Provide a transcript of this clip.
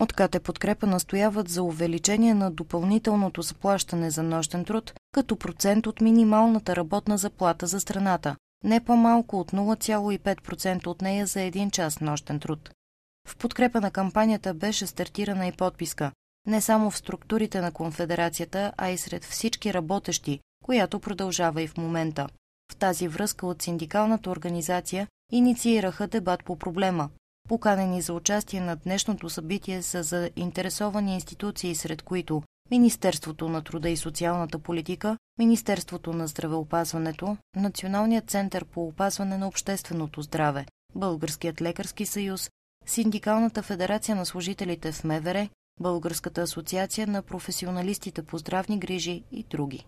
От КТ е Подкрепа настояват за увеличение на допълнителното заплащане за нощен труд като процент от минималната работна заплата за страната, не по-малко от 0,5% от нея за един час нощен труд. В подкрепа на кампанията беше стартирана и подписка, не само в структурите на конфедерацията, а и сред всички работещи, която продължава и в момента. В тази връзка от синдикалната организация инициираха дебат по проблема, Поканени за участие на днешното събитие са заинтересовани институции, сред които Министерството на труда и социалната политика, Министерството на здравеопазването, Националният център по опазване на общественото здраве, Българският лекарски съюз, Синдикалната федерация на служителите в МВР, Българската асоциация на професионалистите по здравни грижи и други.